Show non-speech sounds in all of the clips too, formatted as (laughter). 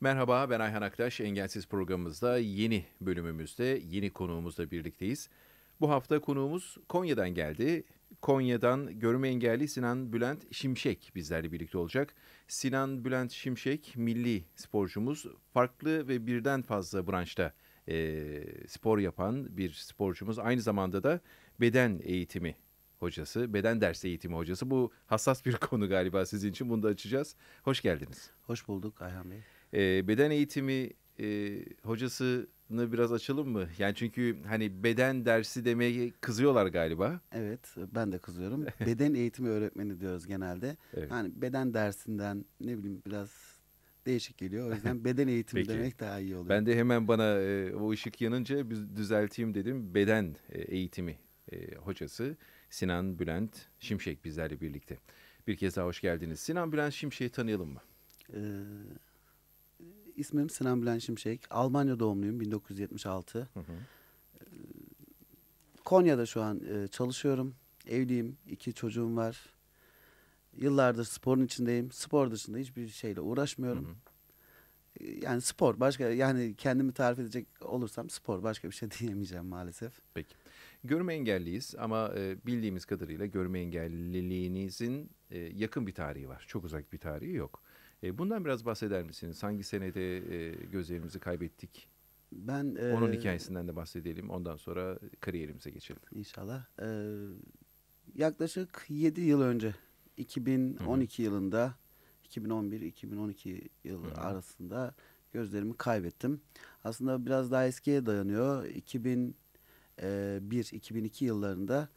Merhaba ben Ayhan Aktaş. Engelsiz programımızda yeni bölümümüzde yeni konuğumuzla birlikteyiz. Bu hafta konuğumuz Konya'dan geldi. Konya'dan görme engelli Sinan Bülent Şimşek bizlerle birlikte olacak. Sinan Bülent Şimşek milli sporcumuz. Farklı ve birden fazla branşta e, spor yapan bir sporcumuz. Aynı zamanda da beden eğitimi hocası, beden dersi eğitimi hocası. Bu hassas bir (laughs) konu galiba sizin için. Bunu da açacağız. Hoş geldiniz. Hoş bulduk Ayhan Bey. E, beden eğitimi e, hocasını biraz açalım mı? Yani çünkü hani beden dersi demeye kızıyorlar galiba. Evet ben de kızıyorum. (laughs) beden eğitimi öğretmeni diyoruz genelde. Evet. Hani beden dersinden ne bileyim biraz değişik geliyor. O yüzden (laughs) beden eğitimi Peki. demek daha iyi oluyor. Ben de hemen bana e, o ışık yanınca düzelteyim dedim. Beden e, eğitimi e, hocası. Sinan Bülent Şimşek bizlerle birlikte. Bir kez daha hoş geldiniz. Sinan Bülent Şimşek'i tanıyalım mı? Ee, ismim Sinan Bülent Şimşek. Almanya doğumluyum 1976. Hı hı. Ee, Konya'da şu an e, çalışıyorum. Evliyim, iki çocuğum var. Yıllardır sporun içindeyim. Spor dışında hiçbir şeyle uğraşmıyorum. Hı hı ee, yani spor başka yani kendimi tarif edecek olursam spor başka bir şey (laughs) diyemeyeceğim maalesef. Peki görme engelliyiz ama e, bildiğimiz kadarıyla görme engelliliğinizin e, yakın bir tarihi var. Çok uzak bir tarihi yok. E, bundan biraz bahseder misiniz? Hangi senede gözlerimizi kaybettik? Ben e, Onun hikayesinden de bahsedelim. Ondan sonra kariyerimize geçelim. İnşallah. E, yaklaşık 7 yıl önce 2012 Hı-hı. yılında 2011-2012 yıl Hı-hı. arasında gözlerimi kaybettim. Aslında biraz daha eskiye dayanıyor. 2000 2001-2002 ee, yıllarında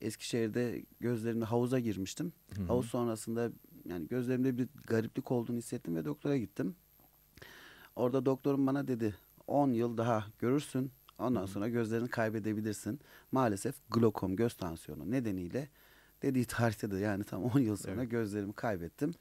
Eskişehir'de gözlerimde havuza girmiştim. Hı hı. Havuz sonrasında yani gözlerimde bir gariplik olduğunu hissettim ve doktora gittim. Orada doktorum bana dedi 10 yıl daha görürsün ondan hı hı. sonra gözlerini kaybedebilirsin. Maalesef glokom göz tansiyonu nedeniyle dediği tarihte de yani tam 10 yıl sonra evet. gözlerimi kaybettim.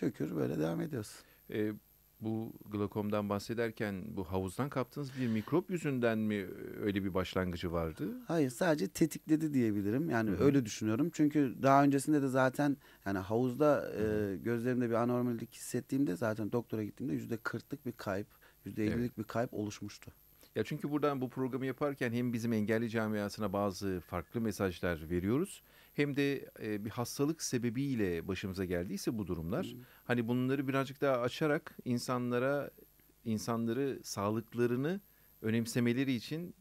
Şükür böyle devam ediyoruz. Ee, bu glakomdan bahsederken bu havuzdan kaptığınız bir mikrop yüzünden mi öyle bir başlangıcı vardı? Hayır sadece tetikledi diyebilirim. Yani Hı-hı. öyle düşünüyorum. Çünkü daha öncesinde de zaten yani havuzda e, gözlerimde bir anormallik hissettiğimde zaten doktora gittiğimde yüzde kırklık bir kayıp, yüzde ellilik evet. bir kayıp oluşmuştu. Ya çünkü buradan bu programı yaparken hem bizim engelli camiasına bazı farklı mesajlar veriyoruz hem de e, bir hastalık sebebiyle başımıza geldiyse bu durumlar hmm. hani bunları birazcık daha açarak insanlara insanları sağlıklarını önemsemeleri için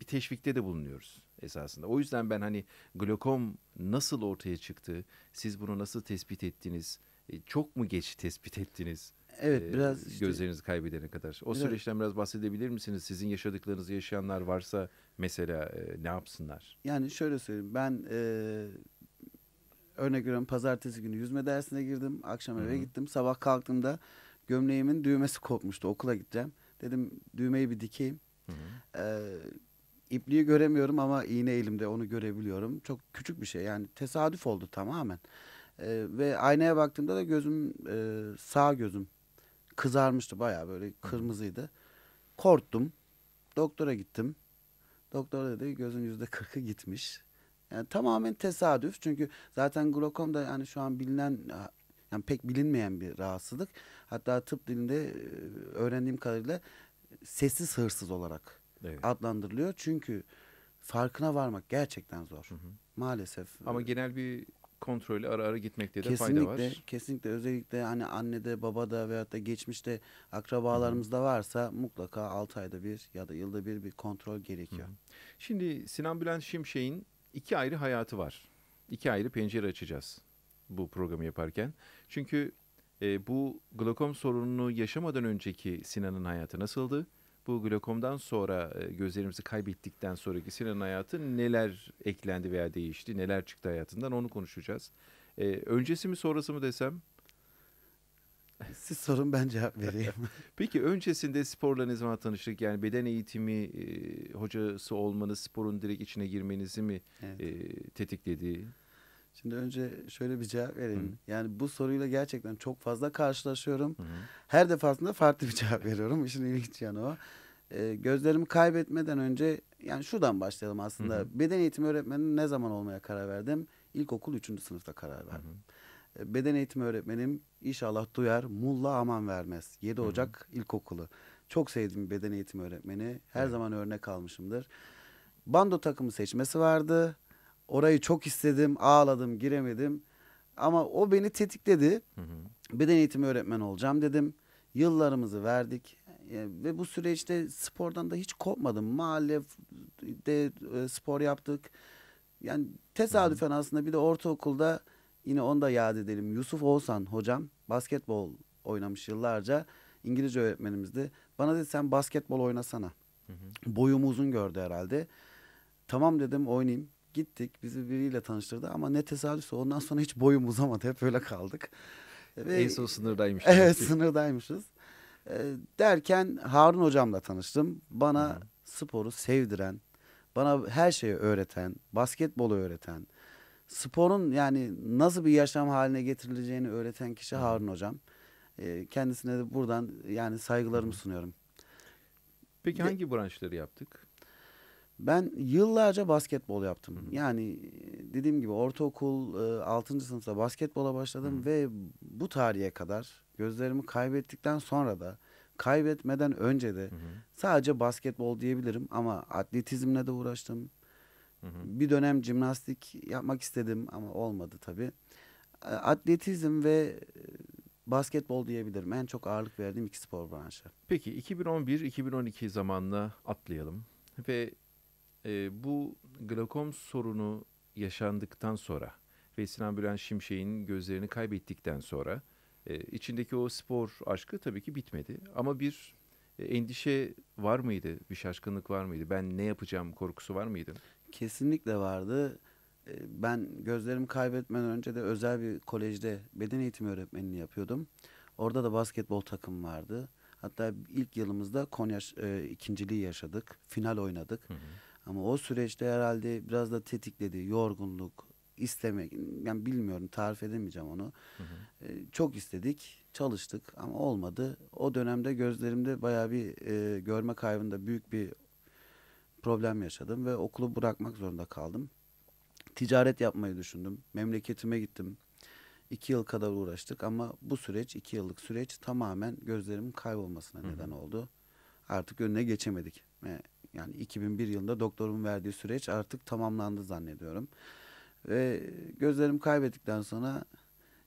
bir teşvikte de bulunuyoruz esasında. O yüzden ben hani glokom nasıl ortaya çıktı? Siz bunu nasıl tespit ettiniz? E, çok mu geç tespit ettiniz? Evet e, biraz işte, gözlerinizi kaybedene kadar. O biraz, süreçten biraz bahsedebilir misiniz? Sizin yaşadıklarınızı yaşayanlar varsa mesela e, ne yapsınlar? Yani şöyle söyleyeyim ben e, örnek veriyorum pazartesi günü yüzme dersine girdim. Akşam eve Hı-hı. gittim. Sabah kalktığımda gömleğimin düğmesi kopmuştu okula gideceğim. Dedim düğmeyi bir dikeyim. Hı E, ipliği göremiyorum ama iğne elimde onu görebiliyorum. Çok küçük bir şey yani tesadüf oldu tamamen. E, ve aynaya baktığımda da gözüm e, sağ gözüm kızarmıştı baya böyle kırmızıydı. Korktum. Doktora gittim. Doktor dedi gözün yüzde kırkı gitmiş. Yani tamamen tesadüf çünkü zaten glokom da yani şu an bilinen yani pek bilinmeyen bir rahatsızlık. Hatta tıp dilinde e, öğrendiğim kadarıyla sessiz hırsız olarak evet. adlandırılıyor. Çünkü farkına varmak gerçekten zor. Hı hı. Maalesef. Ama e, genel bir kontrolü ara ara gitmekte de kesinlikle, fayda var. Kesinlikle özellikle hani annede babada veyahut da geçmişte akrabalarımızda varsa mutlaka 6 ayda bir ya da yılda bir bir kontrol gerekiyor. Şimdi Sinan Bülent Şimşek'in iki ayrı hayatı var. İki ayrı pencere açacağız bu programı yaparken. Çünkü e, bu glokom sorununu yaşamadan önceki Sinan'ın hayatı nasıldı? bu glokomdan sonra e, gözlerimizi kaybettikten sonraki Sinan'ın hayatı neler eklendi veya değişti, neler çıktı hayatından onu konuşacağız. E, öncesi mi sonrası mı desem? Siz sorun ben cevap vereyim. (laughs) (laughs) Peki öncesinde sporla ne zaman tanıştık? Yani beden eğitimi e, hocası olmanız, sporun direkt içine girmenizi mi evet. e, tetikledi? Şimdi önce şöyle bir cevap vereyim. Hı. Yani bu soruyla gerçekten çok fazla karşılaşıyorum. Hı. Her defasında farklı bir cevap veriyorum. İşin ilginç yanı o. E, gözlerimi kaybetmeden önce yani şuradan başlayalım aslında. Hı hı. Beden eğitimi öğretmeni ne zaman olmaya karar verdim? İlkokul 3. sınıfta karar verdim. Hı hı. Ee, beden eğitimi öğretmenim inşallah duyar. Mulla aman vermez. 7 Ocak hı hı. ilkokulu. Çok sevdiğim beden eğitimi öğretmeni. Her hı. zaman örnek almışımdır. Bando takımı seçmesi vardı. Orayı çok istedim, ağladım, giremedim. Ama o beni tetikledi. Hı hı. Beden eğitimi öğretmen olacağım dedim. Yıllarımızı verdik. E, ve bu süreçte spordan da hiç kopmadım. Mahallede e, spor yaptık. Yani tesadüfen hı hı. aslında bir de ortaokulda yine onu da yad edelim. Yusuf Oğuzhan hocam basketbol oynamış yıllarca. İngilizce öğretmenimizdi. Bana dedi sen basketbol oynasana. Hı hı. Boyumu uzun gördü herhalde. Tamam dedim oynayayım. Gittik bizi biriyle tanıştırdı ama ne tesadüfse ondan sonra hiç boyum uzamadı. Hep öyle kaldık. Ve, en son sınırdaymış. (laughs) Evet sınırdaymışız. Ee, derken Harun hocamla tanıştım. Bana Hı. sporu sevdiren, bana her şeyi öğreten, basketbolu öğreten, sporun yani nasıl bir yaşam haline getirileceğini öğreten kişi Hı. Harun hocam. Ee, kendisine de buradan yani saygılarımı sunuyorum. Peki hangi branşları yaptık? Ben yıllarca basketbol yaptım. Hı hı. Yani e, dediğim gibi ortaokul 6. E, sınıfta basketbola başladım hı hı. ve bu tarihe kadar gözlerimi kaybettikten sonra da kaybetmeden önce de hı hı. sadece basketbol diyebilirim ama atletizmle de uğraştım. Hı hı. Bir dönem jimnastik yapmak istedim ama olmadı tabii. E, atletizm ve basketbol diyebilirim. En çok ağırlık verdiğim iki spor branşı. Peki 2011-2012 zamanla atlayalım ve e, bu glakom sorunu yaşandıktan sonra ve Sinan Bülent Şimşek'in gözlerini kaybettikten sonra e, içindeki o spor aşkı tabii ki bitmedi. Ama bir e, endişe var mıydı? Bir şaşkınlık var mıydı? Ben ne yapacağım korkusu var mıydı? Kesinlikle vardı. E, ben gözlerimi kaybetmeden önce de özel bir kolejde beden eğitimi öğretmenini yapıyordum. Orada da basketbol takım vardı. Hatta ilk yılımızda Konya e, ikinciliği yaşadık. Final oynadık. Hı hı. Ama o süreçte herhalde biraz da tetikledi. Yorgunluk, istemek. Yani bilmiyorum tarif edemeyeceğim onu. Hı hı. E, çok istedik, çalıştık ama olmadı. O dönemde gözlerimde bayağı bir e, görme kaybında büyük bir problem yaşadım ve okulu bırakmak zorunda kaldım. Ticaret yapmayı düşündüm. Memleketime gittim. İki yıl kadar uğraştık ama bu süreç, iki yıllık süreç tamamen gözlerimin kaybolmasına hı hı. neden oldu. Artık önüne geçemedik. E, yani 2001 yılında doktorumun verdiği süreç artık tamamlandı zannediyorum. Ve gözlerimi kaybettikten sonra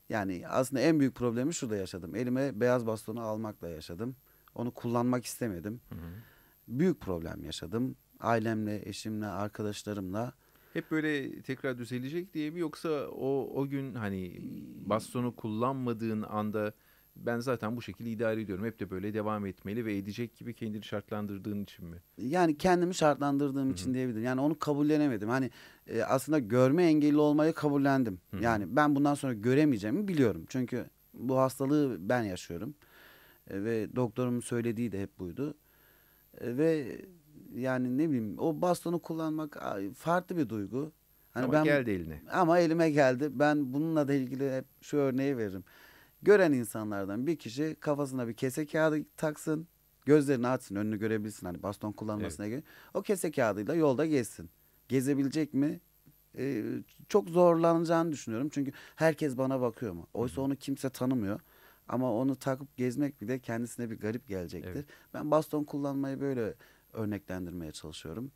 yani aslında en büyük problemi şurada yaşadım. Elime beyaz bastonu almakla yaşadım. Onu kullanmak istemedim. Hı hı. Büyük problem yaşadım. Ailemle, eşimle, arkadaşlarımla. Hep böyle tekrar düzelecek diye mi yoksa o o gün hani bastonu kullanmadığın anda ben zaten bu şekilde idare ediyorum. Hep de böyle devam etmeli ve edecek gibi kendini şartlandırdığın için mi? Yani kendimi şartlandırdığım Hı-hı. için diyebilirim. Yani onu kabullenemedim. Hani e, aslında görme engelli olmayı kabullendim. Hı-hı. Yani ben bundan sonra göremeyeceğimi biliyorum. Çünkü bu hastalığı ben yaşıyorum. E, ve doktorumun söylediği de hep buydu. E, ve yani ne bileyim o bastonu kullanmak farklı bir duygu. Hani ama ben, geldi eline. Ama elime geldi. Ben bununla da ilgili hep şu örneği veririm. Gören insanlardan bir kişi kafasına bir kese kağıdı taksın. Gözlerini açsın önünü görebilsin. Hani baston kullanmasına evet. göre. O kese kağıdıyla yolda gezsin. Gezebilecek mi? Ee, çok zorlanacağını düşünüyorum. Çünkü herkes bana bakıyor mu? Oysa onu kimse tanımıyor. Ama onu takıp gezmek bile kendisine bir garip gelecektir. Evet. Ben baston kullanmayı böyle örneklendirmeye çalışıyorum.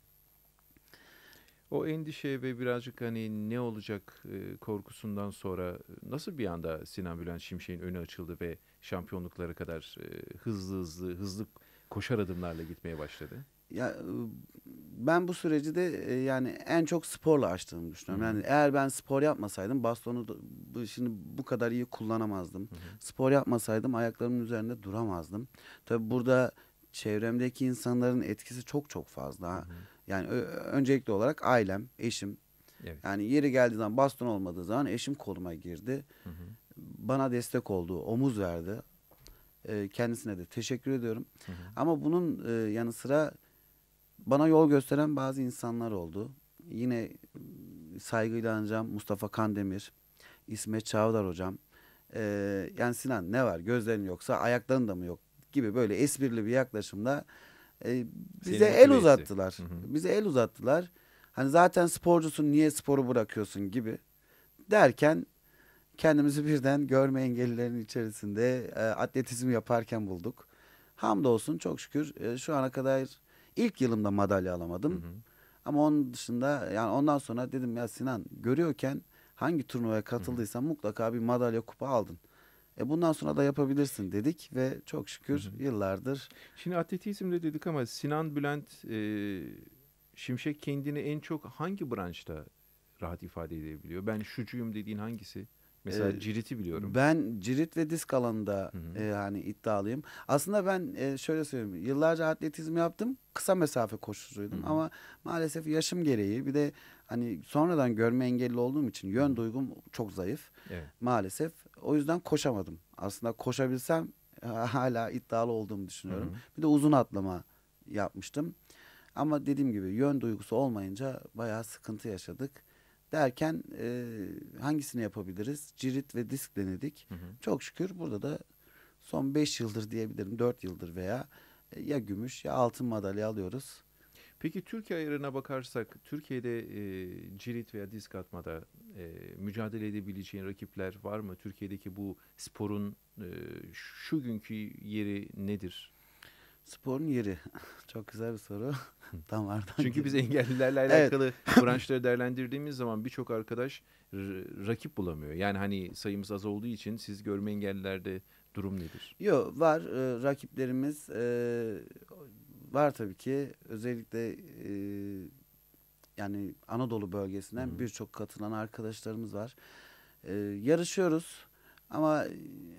O endişe ve birazcık hani ne olacak korkusundan sonra nasıl bir anda Sinan Bülent Şimşek'in önü açıldı ve şampiyonluklara kadar hızlı hızlı hızlı koşar adımlarla gitmeye başladı? Ya ben bu süreci de yani en çok sporla açtığımı düşünüyorum. Hı. Yani eğer ben spor yapmasaydım bastonu da, şimdi bu kadar iyi kullanamazdım. Hı. Spor yapmasaydım ayaklarımın üzerinde duramazdım. Tabii burada çevremdeki insanların etkisi çok çok fazla. Hı. Yani öncelikli olarak ailem, eşim. Evet. Yani yeri geldiği zaman baston olmadığı zaman eşim koluma girdi. Hı hı. Bana destek oldu, omuz verdi. E, kendisine de teşekkür ediyorum. Hı hı. Ama bunun e, yanı sıra bana yol gösteren bazı insanlar oldu. Yine ıı, saygıyla anacağım Mustafa Kandemir, İsmet Çavdar hocam. Ee, yani Sinan ne var gözlerin yoksa ayakların da mı yok gibi böyle esprili bir yaklaşımda e, bize Seni el uzattılar. Hı hı. Bize el uzattılar. Hani zaten sporcusun niye sporu bırakıyorsun gibi derken kendimizi birden görme engellilerin içerisinde e, atletizm yaparken bulduk. Hamdolsun çok şükür e, şu ana kadar ilk yılımda madalya alamadım. Hı hı. Ama onun dışında yani ondan sonra dedim ya Sinan görüyorken hangi turnuvaya katıldıysan Hı. mutlaka bir madalya kupa aldın. E bundan sonra da yapabilirsin dedik ve çok şükür hı hı. yıllardır. Şimdi atletizmde dedik ama Sinan Bülent e, Şimşek kendini en çok hangi branşta rahat ifade edebiliyor? Ben şucuyum dediğin hangisi? Mesela ee, ciriti biliyorum. Ben cirit ve disk alanında hı hı. E, hani iddialıyım. Aslında ben e, şöyle söyleyeyim. Yıllarca atletizm yaptım. Kısa mesafe koşucuydum hı hı. ama maalesef yaşım gereği bir de hani sonradan görme engelli olduğum için yön duygum çok zayıf evet. maalesef. O yüzden koşamadım. Aslında koşabilsem e, hala iddialı olduğumu düşünüyorum. Hı-hı. Bir de uzun atlama yapmıştım. Ama dediğim gibi yön duygusu olmayınca bayağı sıkıntı yaşadık. Derken e, hangisini yapabiliriz? Cirit ve disk denedik. Hı hı. Çok şükür burada da son 5 yıldır diyebilirim 4 yıldır veya e, ya gümüş ya altın madalya alıyoruz. Peki Türkiye ayarına bakarsak Türkiye'de e, cirit veya disk atmada e, mücadele edebileceğin rakipler var mı? Türkiye'deki bu sporun e, şu günkü yeri nedir? Sporun yeri. (laughs) Çok güzel bir soru. Tam (laughs) Çünkü biz engellilerle alakalı evet. (laughs) branşları değerlendirdiğimiz zaman birçok arkadaş rakip bulamıyor. Yani hani sayımız az olduğu için siz görme engellilerde durum nedir? Yok var. E, rakiplerimiz e, var tabii ki. Özellikle e, yani Anadolu bölgesinden birçok katılan arkadaşlarımız var. E, yarışıyoruz ama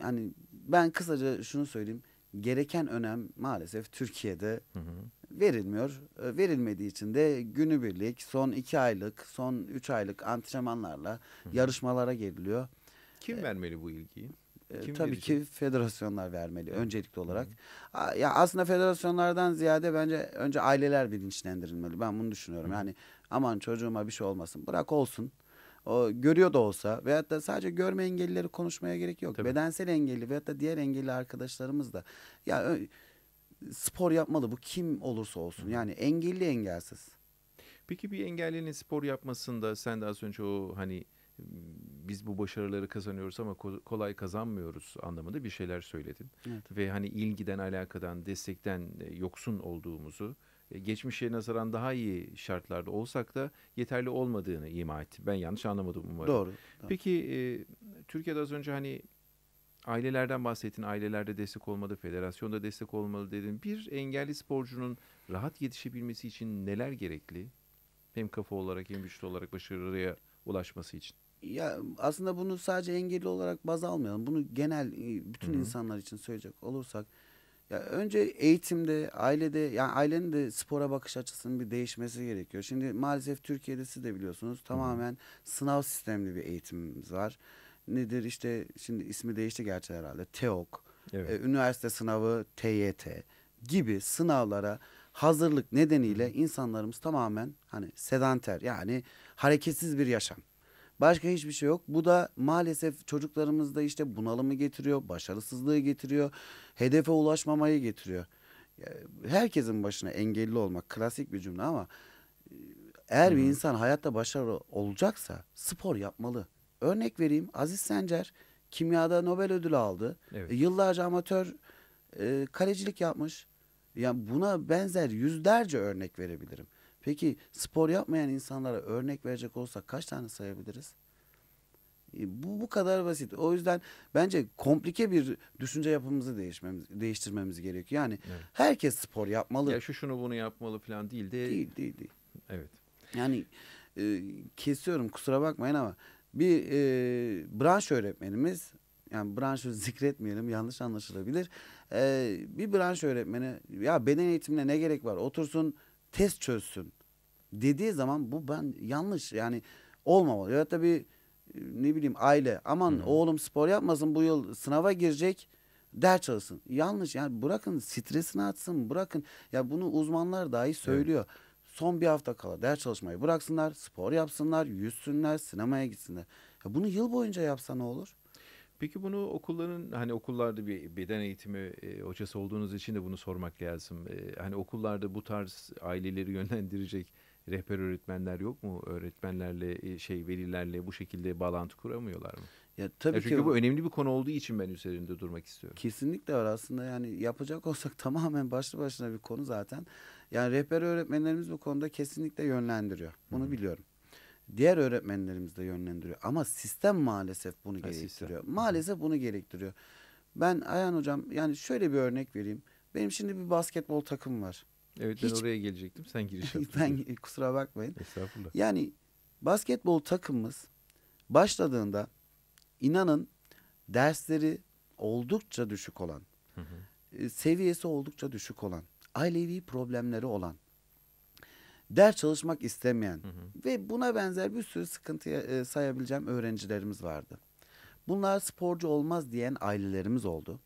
yani ben kısaca şunu söyleyeyim. Gereken önem maalesef Türkiye'de hı hı. verilmiyor. E, verilmediği için de günübirlik, son iki aylık, son üç aylık antrenmanlarla hı hı. yarışmalara geriliyor. Kim vermeli bu ilgiyi? Ee, kim tabii verecek? ki federasyonlar vermeli evet. öncelikli olarak. Evet. Ya aslında federasyonlardan ziyade bence önce aileler bilinçlendirilmeli. Ben bunu düşünüyorum. Evet. Yani aman çocuğuma bir şey olmasın. Bırak olsun. O görüyor da olsa veyahut da sadece görme engellileri konuşmaya gerek yok. Tabii. Bedensel engelli veyahut da diğer engelli arkadaşlarımız da ya spor yapmalı bu kim olursa olsun. Yani engelli engelsiz. Peki bir engellinin spor yapmasında sen daha önce o hani biz bu başarıları kazanıyoruz ama kolay kazanmıyoruz anlamında bir şeyler söyledin. Evet. Ve hani ilgiden, alakadan, destekten e, yoksun olduğumuzu, e, geçmişe nazaran daha iyi şartlarda olsak da yeterli olmadığını ima etti. Ben yanlış anlamadım umarım. Doğru. doğru. Peki e, Türkiye'de az önce hani ailelerden bahsettin. Ailelerde destek olmalı, federasyonda destek olmalı dedin. Bir engelli sporcunun rahat yetişebilmesi için neler gerekli? Hem kafa olarak hem vücut olarak başarıya ulaşması için ya aslında bunu sadece engelli olarak baz almayalım. Bunu genel e, bütün Hı-hı. insanlar için söyleyecek olursak ya önce eğitimde, ailede yani ailenin de spora bakış açısının bir değişmesi gerekiyor. Şimdi maalesef Türkiye'de siz de biliyorsunuz tamamen Hı-hı. sınav sistemli bir eğitimimiz var. Nedir işte şimdi ismi değişti gerçi herhalde. TEOK, evet. e, üniversite sınavı TYT gibi sınavlara hazırlık nedeniyle insanlarımız tamamen hani sedanter yani hareketsiz bir yaşam Başka hiçbir şey yok. Bu da maalesef çocuklarımızda işte bunalımı getiriyor, başarısızlığı getiriyor, hedefe ulaşmamayı getiriyor. Herkesin başına engelli olmak klasik bir cümle ama e, eğer bir insan hayatta başarılı olacaksa spor yapmalı. Örnek vereyim Aziz Sencer kimyada Nobel ödülü aldı. Evet. E, yıllarca amatör e, kalecilik yapmış. Yani buna benzer yüzlerce örnek verebilirim. Peki spor yapmayan insanlara örnek verecek olsak kaç tane sayabiliriz? E, bu bu kadar basit. O yüzden bence komplike bir düşünce yapımızı değişmemiz değiştirmemiz gerekiyor. Yani evet. herkes spor yapmalı. Ya şu şunu bunu yapmalı falan değil de değil değil. değil. Evet. Yani e, kesiyorum kusura bakmayın ama bir e, branş öğretmenimiz yani branşı (laughs) zikretmeyelim yanlış anlaşılabilir. E, bir branş öğretmeni ya beden eğitimine ne gerek var? Otursun test çözsün dediği zaman bu ben yanlış yani olmamalı. Ya da e, ne bileyim aile aman Hı. oğlum spor yapmasın bu yıl sınava girecek ders çalışsın. Yanlış yani bırakın stresini atsın bırakın. Ya bunu uzmanlar dahi söylüyor. Evet. Son bir hafta kala ders çalışmayı bıraksınlar, spor yapsınlar, yüzsünler, sinemaya gitsinler. Ya bunu yıl boyunca yapsa ne olur? Peki bunu okulların hani okullarda bir beden eğitimi e, hocası olduğunuz için de bunu sormak lazım. E, hani okullarda bu tarz aileleri (laughs) yönlendirecek rehber öğretmenler yok mu? Öğretmenlerle e, şey velilerle bu şekilde bağlantı kuramıyorlar mı? Ya tabii ya çünkü ki bu önemli bir konu olduğu için ben üzerinde durmak istiyorum. Kesinlikle var aslında yani yapacak (laughs) olsak tamamen başlı başına bir konu zaten. Yani rehber öğretmenlerimiz bu konuda kesinlikle yönlendiriyor. Bunu hı biliyorum. Diğer öğretmenlerimiz de yönlendiriyor ama sistem maalesef bunu gerektiriyor. Sistem. Maalesef hı bunu gerektiriyor. Ben Ayhan hocam yani şöyle bir örnek vereyim. Benim şimdi bir basketbol takım var. Evet ben hiç... oraya gelecektim. Sen giriş (laughs) yaptın. kusura bakmayın. Estağfurullah. Yani basketbol takımımız başladığında inanın dersleri oldukça düşük olan, hı hı. E, seviyesi oldukça düşük olan, ailevi problemleri olan, ders çalışmak istemeyen hı hı. ve buna benzer bir sürü sıkıntı e, sayabileceğim öğrencilerimiz vardı. Bunlar sporcu olmaz diyen ailelerimiz oldu.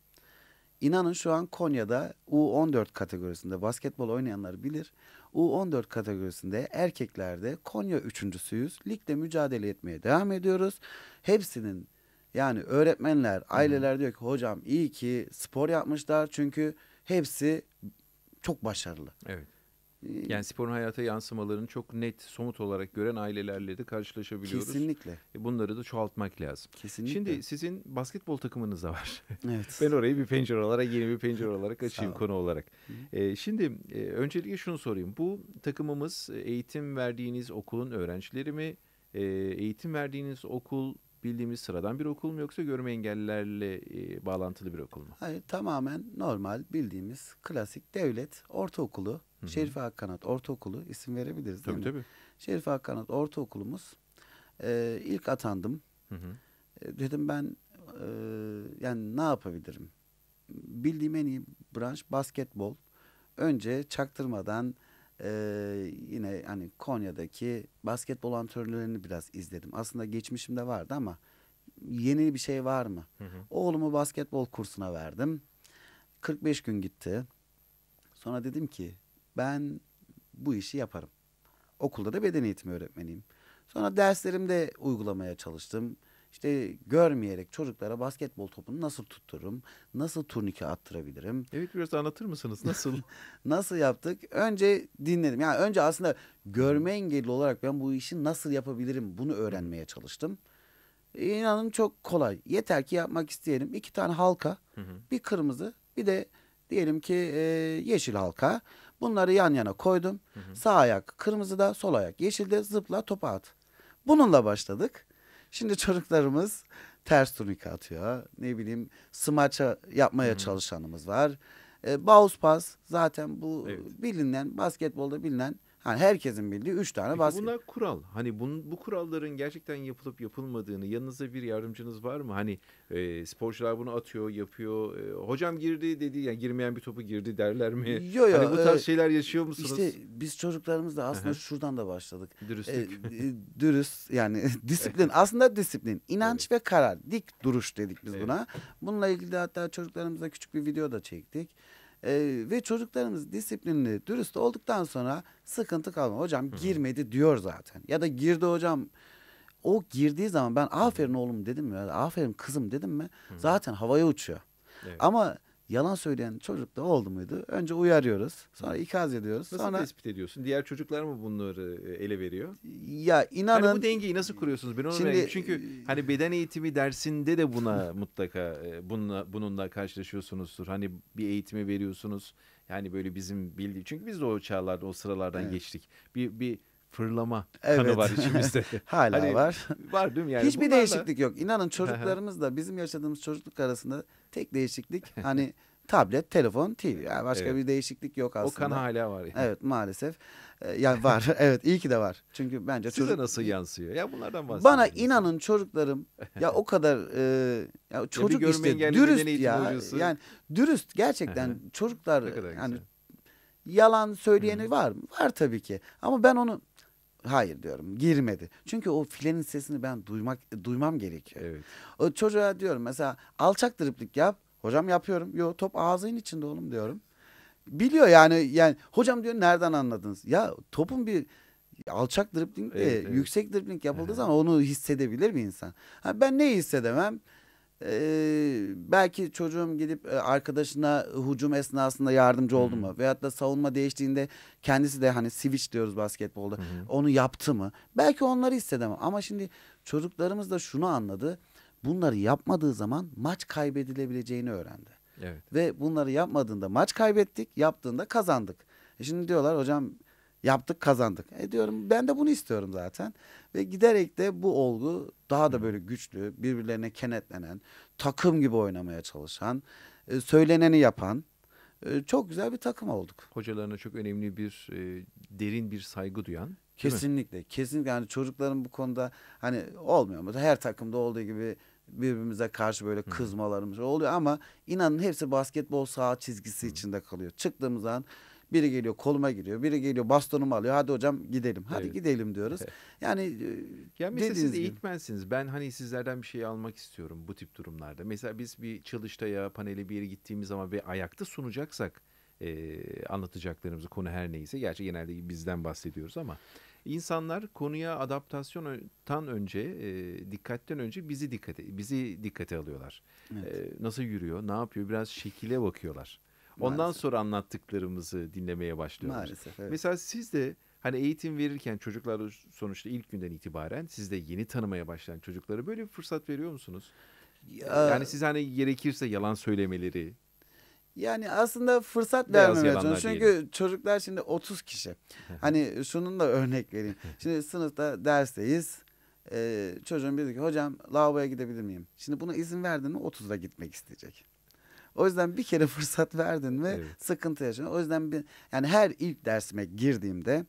İnanın şu an Konya'da U14 kategorisinde basketbol oynayanlar bilir. U14 kategorisinde erkeklerde Konya üçüncüsüyüz. Ligde mücadele etmeye devam ediyoruz. Hepsinin yani öğretmenler, aileler diyor ki hocam iyi ki spor yapmışlar çünkü hepsi çok başarılı. Evet. Ee, yani sporun hayata yansımalarını çok net, somut olarak gören ailelerle de karşılaşabiliyoruz. Kesinlikle. E, bunları da çoğaltmak lazım. Kesinlikle. Şimdi sizin basketbol takımınız da var. Evet. (laughs) ben orayı bir pencere olarak, yeni bir pencere olarak açayım konu olarak. Ee, şimdi e, öncelikle şunu sorayım. Bu takımımız e, eğitim verdiğiniz okulun öğrencileri mi? E, eğitim verdiğiniz okul bildiğimiz sıradan bir okul mu yoksa görme engellilerle e, bağlantılı bir okul mu? Hayır tamamen normal bildiğimiz klasik devlet ortaokulu. Hı-hı. Şerif Hakkanat Ortaokulu isim verebiliriz tabii, değil tabii. mi? Tabii. Şerif Hakkanat Ortaokulumuz e, ilk atandım. E, dedim ben e, yani ne yapabilirim? Bildiğim en iyi branş basketbol. Önce çaktırmadan ee, yine hani Konya'daki basketbol antrenörlerini biraz izledim. Aslında geçmişimde vardı ama yeni bir şey var mı? Hı hı. Oğlumu basketbol kursuna verdim. 45 gün gitti. Sonra dedim ki ben bu işi yaparım. Okulda da beden eğitimi öğretmeniyim. Sonra derslerimde uygulamaya çalıştım işte görmeyerek çocuklara basketbol topunu nasıl tuttururum, nasıl turnike attırabilirim. Evet biraz anlatır mısınız nasıl? (laughs) nasıl yaptık? Önce dinledim. Yani önce aslında görme engelli olarak ben bu işi nasıl yapabilirim bunu öğrenmeye çalıştım. E, inanın çok kolay. Yeter ki yapmak isteyelim. İki tane halka, bir kırmızı, bir de diyelim ki e, yeşil halka. Bunları yan yana koydum. Hı hı. Sağ ayak kırmızıda, sol ayak yeşilde zıpla topa at. Bununla başladık. Şimdi çocuklarımız ters turnike atıyor. Ne bileyim smaça yapmaya hı çalışanımız var. E, bounce zaten bu evet. bilinen basketbolda bilinen yani herkesin bildiği üç tane Peki basket. Bunlar kural. Hani bunun, bu kuralların gerçekten yapılıp yapılmadığını yanınızda bir yardımcınız var mı? Hani e, sporcular bunu atıyor, yapıyor. E, hocam girdi dedi yani girmeyen bir topu girdi derler mi? Yok yok. hani bu tarz e, şeyler yaşıyor musunuz? İşte biz çocuklarımızla aslında Aha. şuradan da başladık. Dürüstlük. E, e, dürüst yani (laughs) (laughs) disiplin. aslında disiplin. İnanç evet. ve karar. Dik duruş dedik biz evet. buna. Bununla ilgili hatta çocuklarımıza küçük bir video da çektik. E, ve çocuklarımız disiplinli, dürüst olduktan sonra sıkıntı kalmıyor. Hocam girmedi diyor zaten. Ya da girdi hocam. O girdiği zaman ben aferin oğlum dedim mi? Aferin kızım dedim mi? Zaten havaya uçuyor. Evet. Ama yalan söyleyen çocuk da oldu muydu? Önce uyarıyoruz. Sonra ikaz ediyoruz. Nasıl sonra... tespit ediyorsun? Diğer çocuklar mı bunları e, ele veriyor? Ya inanın. Hani bu dengeyi nasıl kuruyorsunuz? Ben onu şimdi... Çünkü e, hani beden eğitimi dersinde de buna (laughs) mutlaka e, bununla, bununla karşılaşıyorsunuzdur. Hani bir eğitimi veriyorsunuz. Yani böyle bizim bildiğimiz. Çünkü biz de o çağlarda o sıralardan evet. geçtik. Bir, bir fırlama evet. kanı var içimizde. (laughs) Hala hani, var. Var değil mi yani? Hiçbir bunlarla... değişiklik yok. İnanın da bizim yaşadığımız çocukluk arasında tek değişiklik (laughs) hani tablet, telefon, TV. Yani başka evet. bir değişiklik yok aslında. O kan hala var. Yani. Evet maalesef. Ee, yani var. (laughs) evet iyi ki de var. Çünkü bence Size çocuk... nasıl yansıyor? Ya bunlardan bahsediyoruz. Bana inanın çocuklarım ya o kadar e, ya çocuk ya işte dürüst ya. Hocası. Yani dürüst gerçekten çocuklar yani yalan söyleyeni var mı? Var tabii ki. Ama ben onu Hayır diyorum girmedi. Çünkü o filenin sesini ben duymak duymam gerekiyor. Evet. O çocuğa diyorum mesela alçak driplik yap. Hocam yapıyorum. Yo top ağzının içinde oğlum diyorum. Biliyor yani yani hocam diyor nereden anladınız? Ya topun bir alçak dripling evet, evet. yüksek dripling yapıldığı zaman onu hissedebilir bir insan. Ha, ben ne hissedemem? Ee, belki çocuğum gidip e, arkadaşına hücum esnasında yardımcı oldu mu? Veyahut da savunma değiştiğinde kendisi de hani switch diyoruz basketbolda. Hmm. Onu yaptı mı? Belki onları hissedemem. Ama şimdi çocuklarımız da şunu anladı. Bunları yapmadığı zaman maç kaybedilebileceğini öğrendi. Evet. Ve bunları yapmadığında maç kaybettik, yaptığında kazandık. E şimdi diyorlar hocam yaptık kazandık. E diyorum ben de bunu istiyorum zaten. Ve giderek de bu olgu daha da böyle güçlü, birbirlerine kenetlenen, takım gibi oynamaya çalışan, e, söyleneni yapan e, çok güzel bir takım olduk. Hocalarına çok önemli bir e, derin bir saygı duyan Kesinlikle. Kesinlikle yani çocukların bu konuda hani olmuyor mu? Her takımda olduğu gibi birbirimize karşı böyle kızmalarımız oluyor ama inanın hepsi basketbol saha çizgisi içinde kalıyor. Çıktığımız an biri geliyor koluma giriyor. Biri geliyor bastonumu alıyor. Hadi hocam gidelim. Hadi evet. gidelim diyoruz. Yani e, yani mesela siz eğitmensiniz. Ben hani sizlerden bir şey almak istiyorum bu tip durumlarda. Mesela biz bir çalıştaya, paneli bir yere gittiğimiz zaman ve ayakta sunacaksak e, anlatacaklarımızı konu her neyse. Gerçi genelde bizden bahsediyoruz ama İnsanlar konuya adaptasyondan önce, e, dikkatten önce bizi dikkate bizi dikkate alıyorlar. Evet. E, nasıl yürüyor, ne yapıyor, biraz şekile bakıyorlar. Ondan sonra anlattıklarımızı dinlemeye başlıyoruz. Maalesef. Evet. Mesela siz de hani eğitim verirken çocuklara sonuçta ilk günden itibaren siz de yeni tanımaya başlayan çocuklara böyle bir fırsat veriyor musunuz? Ya, yani siz hani gerekirse yalan söylemeleri. Yani aslında fırsat vermemeye çalışıyorum. Çünkü diyelim. çocuklar şimdi 30 kişi. hani şunun da örnek vereyim. Şimdi sınıfta dersteyiz. Ee, çocuğum dedi ki hocam lavaboya gidebilir miyim? Şimdi buna izin verdin mi 30'da gitmek isteyecek. O yüzden bir kere (laughs) fırsat verdin ve evet. sıkıntı yaşadın. O yüzden bir, yani her ilk dersime girdiğimde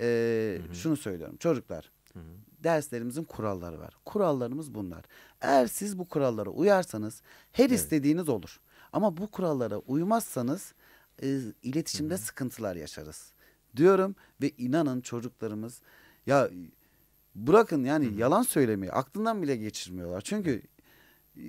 e, hı hı. şunu söylüyorum. Çocuklar hı hı. derslerimizin kuralları var. Kurallarımız bunlar. Eğer siz bu kurallara uyarsanız her evet. istediğiniz olur. Ama bu kurallara uymazsanız e, iletişimde hı hı. sıkıntılar yaşarız diyorum ve inanın çocuklarımız ya bırakın yani hı hı. yalan söylemeyi aklından bile geçirmiyorlar. Çünkü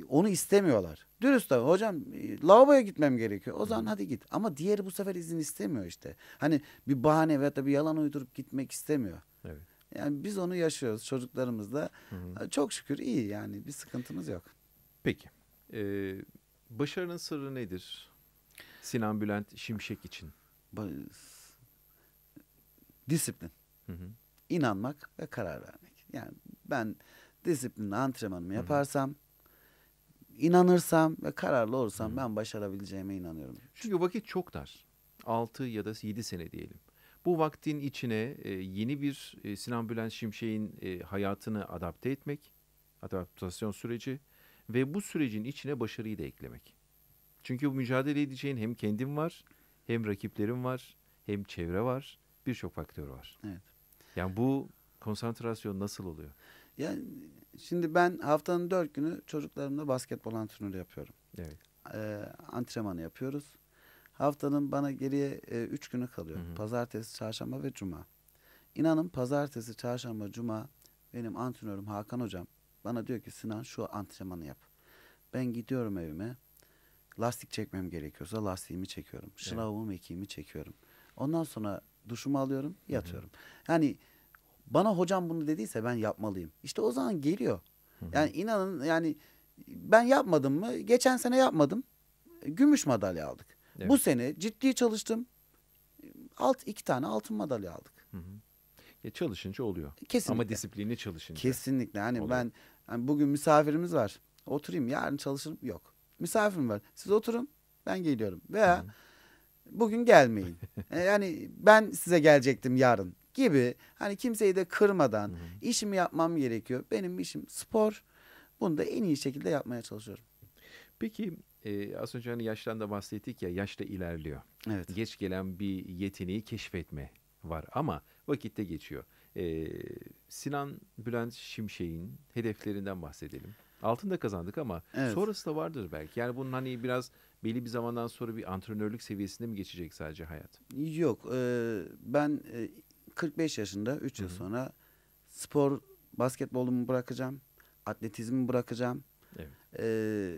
onu istemiyorlar. Dürüst tabii hocam e, lavaboya gitmem gerekiyor. O zaman hadi git. Ama diğeri bu sefer izin istemiyor işte. Hani bir bahane veya bir yalan uydurup gitmek istemiyor. Evet. Yani biz onu yaşıyoruz çocuklarımızla. hı. E, çok şükür iyi yani bir sıkıntımız yok. Peki. Ee, başarının sırrı nedir? Sinan Bülent Şimşek için. Disiplin. Hı hı. İnanmak ve karar vermek. Yani ben disiplinli antrenmanımı yaparsam hı hı inanırsam ve kararlı olursam Hı. ben başarabileceğime inanıyorum. Çünkü vakit çok dar. 6 ya da 7 sene diyelim. Bu vaktin içine e, yeni bir e, Sinan Bülent Şimşek'in e, hayatını adapte etmek, adaptasyon süreci ve bu sürecin içine başarıyı da eklemek. Çünkü bu mücadele edeceğin hem kendin var, hem rakiplerin var, hem çevre var, birçok faktör var. Evet. Yani bu konsantrasyon nasıl oluyor? Yani şimdi ben haftanın dört günü çocuklarımla basketbol antrenörü yapıyorum. Evet. Ee, antrenmanı yapıyoruz. Haftanın bana geriye e, üç günü kalıyor. Hı hı. Pazartesi, çarşamba ve cuma. İnanın pazartesi, çarşamba, cuma benim antrenörüm Hakan hocam bana diyor ki Sinan şu antrenmanı yap. Ben gidiyorum evime. Lastik çekmem gerekiyorsa lastiğimi çekiyorum. Şılavumu evet. ekiğimi çekiyorum. Ondan sonra duşumu alıyorum, yatıyorum. Hı hı. Yani bana hocam bunu dediyse ben yapmalıyım. İşte o zaman geliyor. Yani inanın yani ben yapmadım mı? Geçen sene yapmadım. Gümüş madalya aldık. Evet. Bu sene ciddi çalıştım. Alt iki tane altın madalya aldık. Ya çalışınca oluyor. Kesinlikle. Ama disiplini çalışınca. Kesinlikle. Yani oluyor. ben yani bugün misafirimiz var. Oturayım yarın çalışırım yok. Misafirim var. Siz oturun ben geliyorum. Veya hı hı. bugün gelmeyin. (laughs) E, yani ben size gelecektim yarın gibi hani kimseyi de kırmadan Hı-hı. işimi yapmam gerekiyor. Benim işim spor. Bunu da en iyi şekilde yapmaya çalışıyorum. Peki e, az önce hani yaştan da bahsettik ya yaşta ilerliyor. Evet. Geç gelen bir yeteneği keşfetme var ama vakitte geçiyor. E, Sinan Bülent Şimşek'in hedeflerinden bahsedelim. Altın da kazandık ama evet. sonrası da vardır belki. Yani bunun hani biraz belli bir zamandan sonra bir antrenörlük seviyesinde mi geçecek sadece hayat? Yok. E, ben e, 45 yaşında 3 yıl Hı-hı. sonra spor basketbolumu bırakacağım. Atletizmi bırakacağım. Evet. Ee,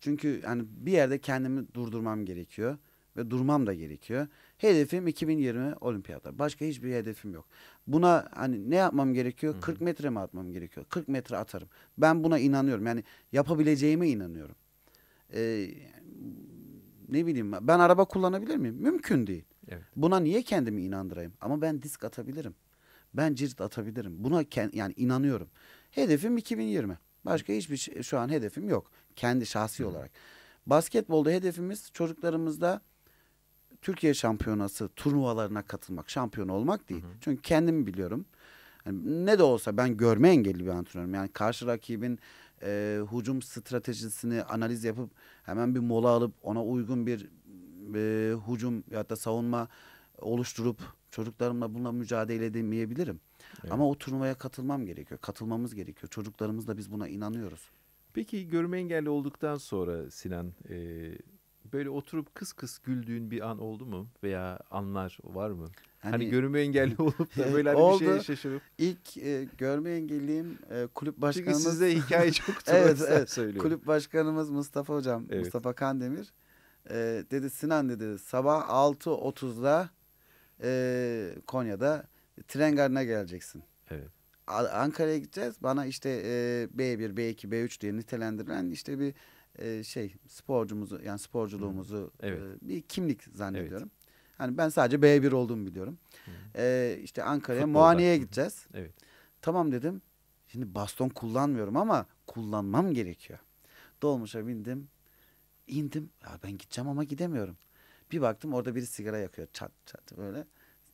çünkü yani bir yerde kendimi durdurmam gerekiyor ve durmam da gerekiyor. Hedefim 2020 olimpiyatlar. Başka hiçbir hedefim yok. Buna hani ne yapmam gerekiyor? Hı-hı. 40 metre mi atmam gerekiyor? 40 metre atarım. Ben buna inanıyorum. Yani yapabileceğime inanıyorum. Ee, ne bileyim ben araba kullanabilir miyim? Mümkün değil. Evet. Buna niye kendimi inandırayım? Ama ben disk atabilirim. Ben cirit atabilirim. Buna kend, yani inanıyorum. Hedefim 2020. Başka hiçbir şey, şu an hedefim yok. Kendi şahsi Hı. olarak. Basketbolda hedefimiz çocuklarımızda Türkiye şampiyonası turnuvalarına katılmak, şampiyon olmak değil. hı. Çünkü kendimi biliyorum. Yani ne de olsa ben görme engelli bir antrenörüm. Yani karşı rakibin e, hucum stratejisini analiz yapıp hemen bir mola alıp ona uygun bir e, hücum ya da savunma oluşturup çocuklarımla bununla mücadele edemeyebilirim. Evet. Ama o turnuvaya katılmam gerekiyor. Katılmamız gerekiyor. çocuklarımız da biz buna inanıyoruz. Peki görme engelli olduktan sonra Sinan e, böyle oturup kıs kıs güldüğün bir an oldu mu? Veya anlar var mı? Hani, hani görme engelli (laughs) olup da böyle hani oldu. bir şeye şaşırıp. İlk e, görme engelliyim e, kulüp başkanımız. Çünkü size hikaye çok (laughs) evet, (laughs) evet. Kulüp başkanımız Mustafa Hocam, evet. Mustafa Kandemir. E, dedi Sinan dedi sabah 6.30'da e, Konya'da tren garına geleceksin. Evet. Ankara'ya gideceğiz. Bana işte e, B1, B2, B3 diye nitelendirilen işte bir e, şey sporcumuzu yani sporculuğumuzu evet. e, bir kimlik zannediyorum. Evet. Hani ben sadece B1 olduğumu biliyorum. Hı. E, işte Ankara'ya Muane'ye gideceğiz. Evet. Tamam dedim. Şimdi baston kullanmıyorum ama kullanmam gerekiyor. Dolmuşa bindim indim. Ya ben gideceğim ama gidemiyorum. Bir baktım orada biri sigara yakıyor. Çat çat böyle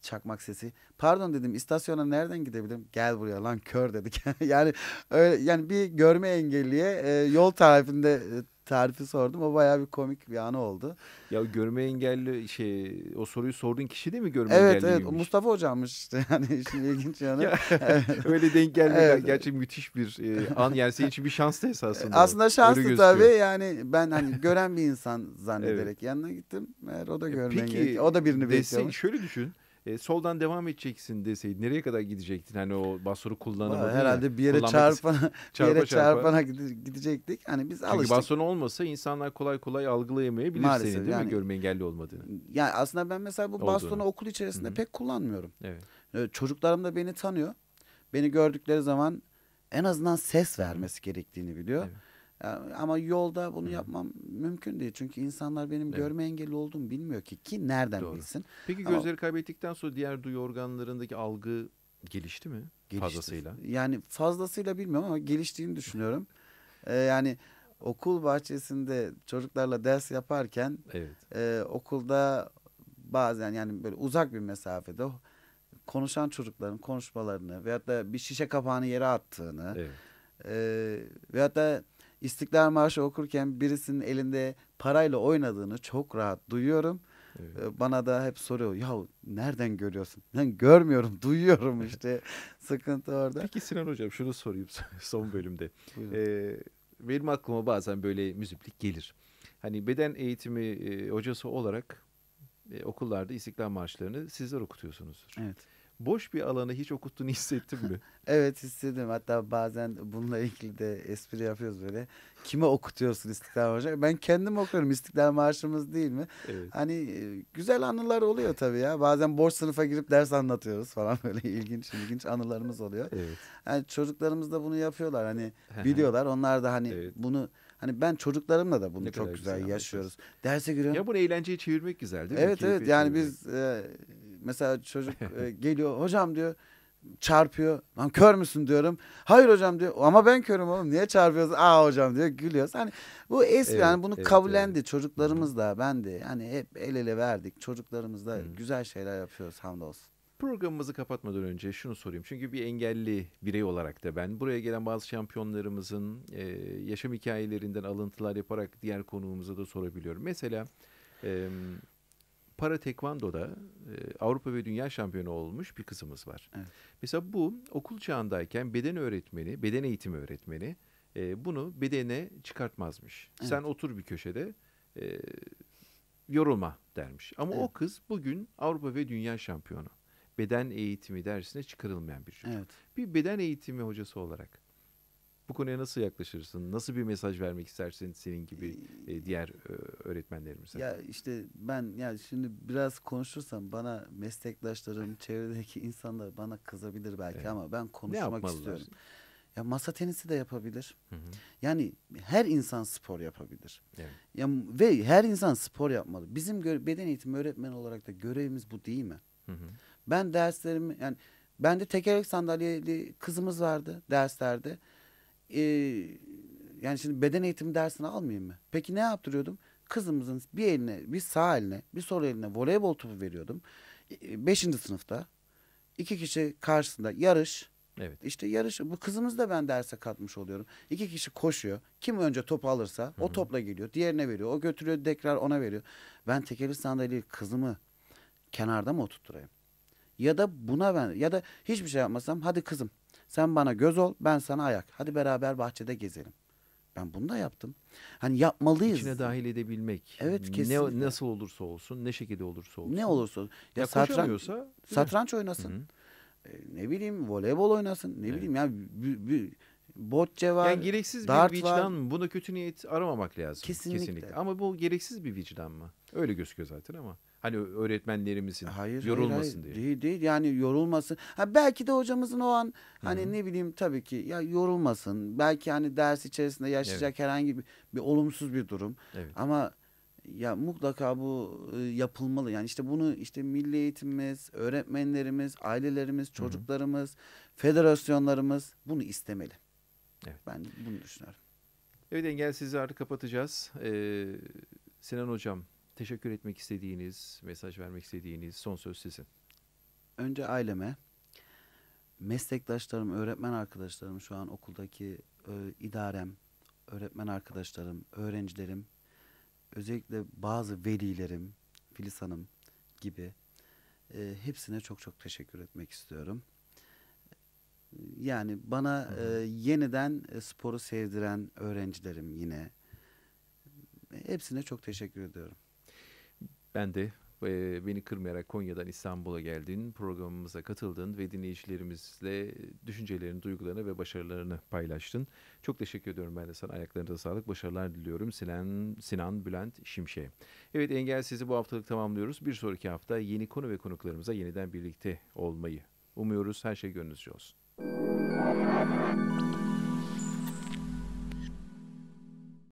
çakmak sesi. Pardon dedim istasyona nereden gidebilirim? Gel buraya lan kör dedik. (laughs) yani öyle yani bir görme engelliye e, yol tarifinde e, tarifi sordum. O bayağı bir komik bir anı oldu. Ya görme engelli şey o soruyu sorduğun kişi değil mi görme evet, engelli? Evet evet Mustafa hocammış işte (laughs) yani işin ilginç yanı. ya, (laughs) evet. (laughs) Öyle denk gelmek evet. gerçi müthiş bir e, an yani senin için bir şanstı esasında. Aslında şanslı tabii yani ben hani gören bir insan zannederek evet. yanına gittim. Meğer o da görme engelli. O da birini bekliyor. Şöyle düşün e, soldan devam edeceksin deseydi nereye kadar gidecektin hani o basuru kullanamadın herhalde bir yere çarpana (laughs) bir yere çarpana gidecektik hani biz Çünkü alıştık. Çünkü olmasa insanlar kolay kolay algılayamayabilir Maalesef, seni değil yani, mi görme engelli olmadığını. Yani aslında ben mesela bu Olduğunu. okul içerisinde Hı-hı. pek kullanmıyorum. Evet. çocuklarım da beni tanıyor. Beni gördükleri zaman en azından ses vermesi gerektiğini biliyor. Evet ama yolda bunu Hı. yapmam mümkün değil. Çünkü insanlar benim evet. görme engelli olduğumu bilmiyor ki ki nereden Doğru. bilsin. Peki ama, gözleri kaybettikten sonra diğer duyu organlarındaki algı gelişti mi? Gelişti. Fazlasıyla. Yani fazlasıyla bilmiyorum ama geliştiğini düşünüyorum. (laughs) ee, yani okul bahçesinde çocuklarla ders yaparken evet. e, okulda bazen yani böyle uzak bir mesafede konuşan çocukların konuşmalarını veyahut da bir şişe kapağını yere attığını evet. e, veyahut da İstiklal Marşı okurken birisinin elinde parayla oynadığını çok rahat duyuyorum. Evet. Ee, bana da hep soruyor ya nereden görüyorsun? (laughs) Ben görmüyorum duyuyorum işte (laughs) sıkıntı orada. Peki Sinan Hocam şunu sorayım son (laughs) bölümde. ee, benim aklıma bazen böyle müziplik gelir. Hani beden eğitimi e, hocası olarak e, okullarda İstiklal Marşları'nı sizler okutuyorsunuzdur. Evet boş bir alanı hiç okuttuğunu hissettin mi? (laughs) evet hissettim. Hatta bazen bununla ilgili de espri yapıyoruz böyle. Kime okutuyorsun İstiklal Marşı? Ben kendim okuyorum. İstiklal Marşımız değil mi? Evet. Hani e, güzel anılar oluyor tabii ya. Bazen boş sınıfa girip ders anlatıyoruz falan (laughs) böyle ilginç ilginç anılarımız oluyor. Evet. Yani çocuklarımız da bunu yapıyorlar. Hani biliyorlar. Onlar da hani evet. bunu Hani ben çocuklarımla da bunu ne çok güzel, güzel yaşıyoruz. Derse giriyorum. Ya bunu eğlenceye çevirmek güzel değil mi? Evet Keyifli evet yani çevirmek. biz e, mesela çocuk (laughs) e, geliyor hocam diyor çarpıyor. Lan kör müsün diyorum. Hayır hocam diyor. Ama ben körüm oğlum. Niye çarpıyorsun? Aa hocam diyor. Gülüyoruz. Hani bu espri evet, yani bunu evet, kabullendi. Evet. Çocuklarımız da ben de yani hep el ele verdik. Çocuklarımızla Hı. güzel şeyler yapıyoruz hamdolsun. Programımızı kapatmadan önce şunu sorayım. Çünkü bir engelli birey olarak da ben buraya gelen bazı şampiyonlarımızın e, yaşam hikayelerinden alıntılar yaparak diğer konuğumuza da sorabiliyorum. Mesela e, para tekvandoda e, Avrupa ve Dünya şampiyonu olmuş bir kızımız var. Evet. Mesela bu okul çağındayken beden öğretmeni, beden eğitimi öğretmeni e, bunu bedene çıkartmazmış. Evet. Sen otur bir köşede e, yorulma dermiş. Ama evet. o kız bugün Avrupa ve Dünya şampiyonu. Beden eğitimi dersine çıkarılmayan bir çocuk. Evet. Bir beden eğitimi hocası olarak bu konuya nasıl yaklaşırsın? Nasıl bir mesaj vermek istersin senin gibi ee, e, diğer e, öğretmenlerimize? Ya işte ben ya şimdi biraz konuşursam bana meslektaşlarım, (laughs) çevredeki insanlar bana kızabilir belki evet. ama ben konuşmak istiyorum. Ya masa tenisi de yapabilir. Hı hı. Yani her insan spor yapabilir. Evet. Ya ve her insan spor yapmalı. Bizim beden eğitimi öğretmeni olarak da görevimiz bu değil mi? Hı hı. Ben derslerimi yani bende tekerlek sandalyeli kızımız vardı derslerde e, yani şimdi beden eğitimi dersini almayayım mı? Peki ne yaptırıyordum? Kızımızın bir eline, bir sağ eline, bir sol eline voleybol topu veriyordum. E, beşinci sınıfta. iki kişi karşısında yarış. Evet. İşte yarış bu kızımız da ben derse katmış oluyorum. İki kişi koşuyor. Kim önce topu alırsa Hı-hı. o topla geliyor. Diğerine veriyor. O götürüyor tekrar ona veriyor. Ben tekeli sandalyeyi kızımı kenarda mı oturturayım? Ya da buna ben ya da hiçbir şey yapmasam hadi kızım sen bana göz ol, ben sana ayak. Hadi beraber bahçede gezelim. Ben bunu da yaptım. Hani yapmalıyız. İçine dahil edebilmek. Evet kesin. Ne, nasıl olursa olsun, ne şekilde olursa olsun. Ne olursa olsun. Ya, ya satranç, satranç oynasın. Hı-hı. E, ne bileyim voleybol oynasın. Ne evet. bileyim ya b- b- botçe var. Yani gereksiz dart bir vicdan var. Buna kötü niyet aramamak lazım. Kesinlikle. Kesinlikle. Ama bu gereksiz bir vicdan mı? Öyle gözüküyor zaten ama. Hani öğretmenlerimizin hayır, yorulmasın hayır, hayır. diye. Değil değil yani yorulmasın. Ha belki de hocamızın o an hani Hı-hı. ne bileyim tabii ki ya yorulmasın. Belki hani ders içerisinde yaşayacak evet. herhangi bir, bir olumsuz bir durum. Evet. Ama ya mutlaka bu yapılmalı. Yani işte bunu işte milli eğitimimiz, öğretmenlerimiz, ailelerimiz, çocuklarımız, Hı-hı. federasyonlarımız bunu istemeli. Evet. Ben bunu düşünüyorum. Evet Engel sizi artık kapatacağız. Ee, Sinan Hocam teşekkür etmek istediğiniz, mesaj vermek istediğiniz son söz sizin. Önce aileme, meslektaşlarım, öğretmen arkadaşlarım, şu an okuldaki e, idarem, öğretmen arkadaşlarım, öğrencilerim, özellikle bazı velilerim, Filiz Hanım gibi e, hepsine çok çok teşekkür etmek istiyorum. Yani bana e, yeniden e, sporu sevdiren öğrencilerim yine. E, hepsine çok teşekkür ediyorum. Ben de e, beni kırmayarak Konya'dan İstanbul'a geldin, programımıza katıldın ve dinleyicilerimizle düşüncelerini, duygularını ve başarılarını paylaştın. Çok teşekkür ediyorum ben de sana. ayaklarına sağlık, başarılar diliyorum. Sinan, Sinan Bülent Şimşek. Evet Engel sizi bu haftalık tamamlıyoruz. Bir sonraki hafta yeni konu ve konuklarımıza yeniden birlikte olmayı umuyoruz. Her şey gönlünüzce olsun.